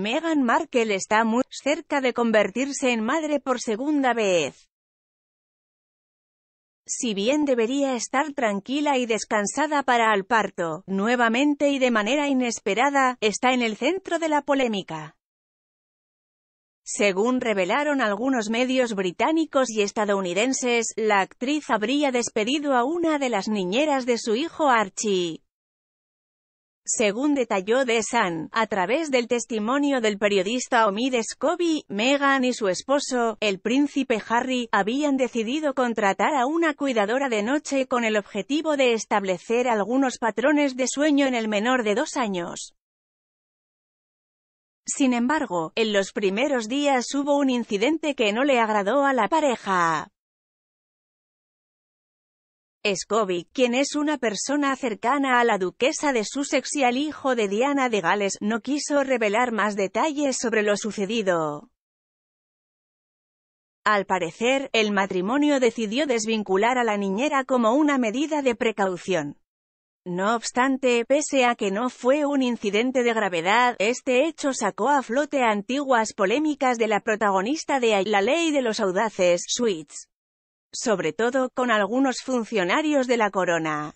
Meghan Markle está muy cerca de convertirse en madre por segunda vez. Si bien debería estar tranquila y descansada para el parto, nuevamente y de manera inesperada, está en el centro de la polémica. Según revelaron algunos medios británicos y estadounidenses, la actriz habría despedido a una de las niñeras de su hijo Archie. Según detalló The a través del testimonio del periodista Omid Scobie, Meghan y su esposo, el príncipe Harry, habían decidido contratar a una cuidadora de noche con el objetivo de establecer algunos patrones de sueño en el menor de dos años. Sin embargo, en los primeros días hubo un incidente que no le agradó a la pareja. Scobie, quien es una persona cercana a la duquesa de Sussex y al hijo de Diana de Gales, no quiso revelar más detalles sobre lo sucedido. Al parecer, el matrimonio decidió desvincular a la niñera como una medida de precaución. No obstante, pese a que no fue un incidente de gravedad, este hecho sacó a flote antiguas polémicas de la protagonista de La Ley de los Audaces, Sweets sobre todo con algunos funcionarios de la corona.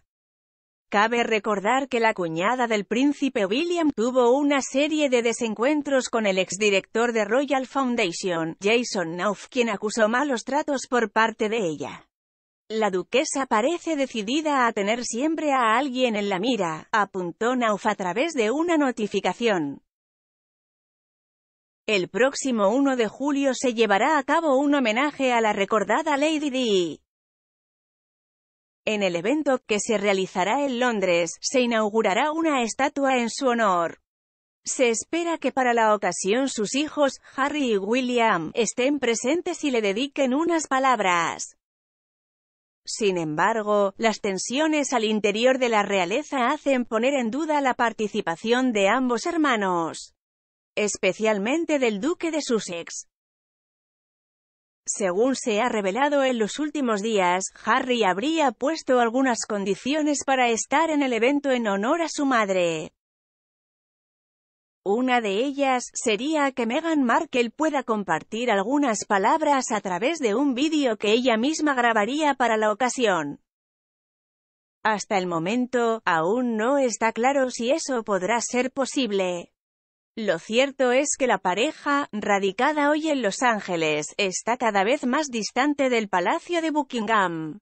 Cabe recordar que la cuñada del príncipe William tuvo una serie de desencuentros con el exdirector de Royal Foundation, Jason Nauf, quien acusó malos tratos por parte de ella. La duquesa parece decidida a tener siempre a alguien en la mira, apuntó Nauf a través de una notificación. El próximo 1 de julio se llevará a cabo un homenaje a la recordada Lady Di. En el evento, que se realizará en Londres, se inaugurará una estatua en su honor. Se espera que para la ocasión sus hijos, Harry y William, estén presentes y le dediquen unas palabras. Sin embargo, las tensiones al interior de la realeza hacen poner en duda la participación de ambos hermanos especialmente del duque de Sussex. Según se ha revelado en los últimos días, Harry habría puesto algunas condiciones para estar en el evento en honor a su madre. Una de ellas, sería que Meghan Markle pueda compartir algunas palabras a través de un vídeo que ella misma grabaría para la ocasión. Hasta el momento, aún no está claro si eso podrá ser posible. Lo cierto es que la pareja, radicada hoy en Los Ángeles, está cada vez más distante del Palacio de Buckingham.